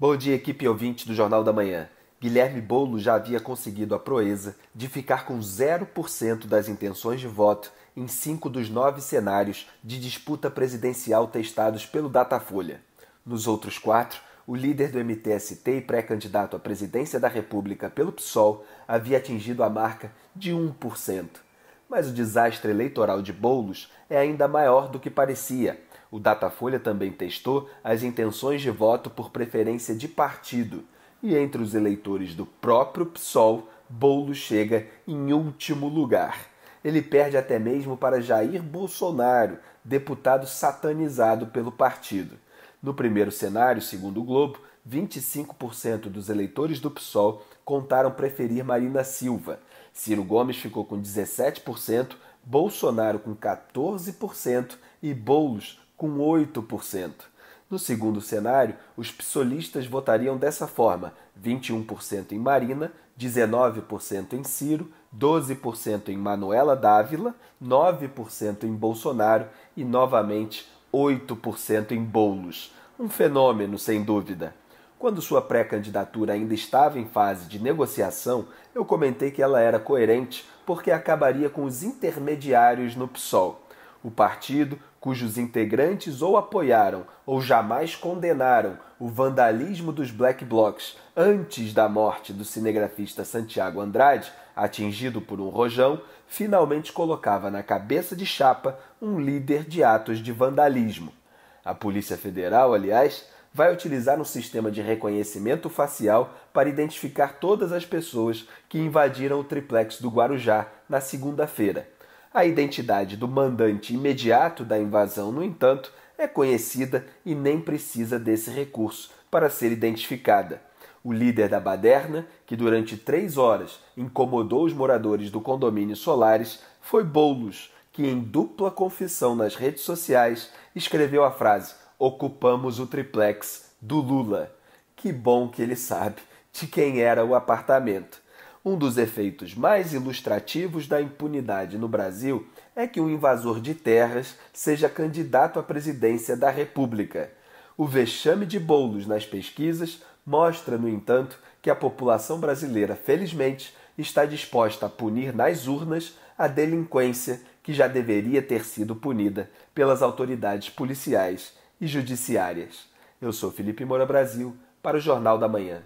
Bom dia, equipe ouvinte do Jornal da Manhã. Guilherme Boulo já havia conseguido a proeza de ficar com 0% das intenções de voto em cinco dos nove cenários de disputa presidencial testados pelo Datafolha. Nos outros quatro, o líder do MTST e pré-candidato à presidência da República pelo PSOL havia atingido a marca de 1%. Mas o desastre eleitoral de Boulos é ainda maior do que parecia o Datafolha também testou as intenções de voto por preferência de partido, e entre os eleitores do próprio PSOL, Boulos chega em último lugar. Ele perde até mesmo para Jair Bolsonaro, deputado satanizado pelo partido. No primeiro cenário, segundo o Globo, 25% dos eleitores do PSOL contaram preferir Marina Silva. Ciro Gomes ficou com 17%, Bolsonaro com 14% e Boulos com 8%. No segundo cenário, os psolistas votariam dessa forma: 21% em Marina, 19% em Ciro, 12% em Manuela Dávila, 9% em Bolsonaro e novamente 8% em Bolos. Um fenômeno, sem dúvida. Quando sua pré-candidatura ainda estava em fase de negociação, eu comentei que ela era coerente porque acabaria com os intermediários no PSOL. O partido, cujos integrantes ou apoiaram ou jamais condenaram o vandalismo dos black blocs antes da morte do cinegrafista Santiago Andrade, atingido por um rojão, finalmente colocava na cabeça de chapa um líder de atos de vandalismo. A Polícia Federal, aliás, vai utilizar um sistema de reconhecimento facial para identificar todas as pessoas que invadiram o triplex do Guarujá na segunda-feira. A identidade do mandante imediato da invasão, no entanto, é conhecida e nem precisa desse recurso para ser identificada. O líder da baderna, que durante três horas incomodou os moradores do condomínio Solares, foi Boulos, que em dupla confissão nas redes sociais escreveu a frase: Ocupamos o triplex do Lula. Que bom que ele sabe de quem era o apartamento. Um dos efeitos mais ilustrativos da impunidade no Brasil é que um invasor de terras seja candidato à presidência da República. O vexame de bolos nas pesquisas mostra, no entanto, que a população brasileira, felizmente, está disposta a punir nas urnas a delinquência que já deveria ter sido punida pelas autoridades policiais e judiciárias. Eu sou Felipe Moura Brasil para o Jornal da Manhã.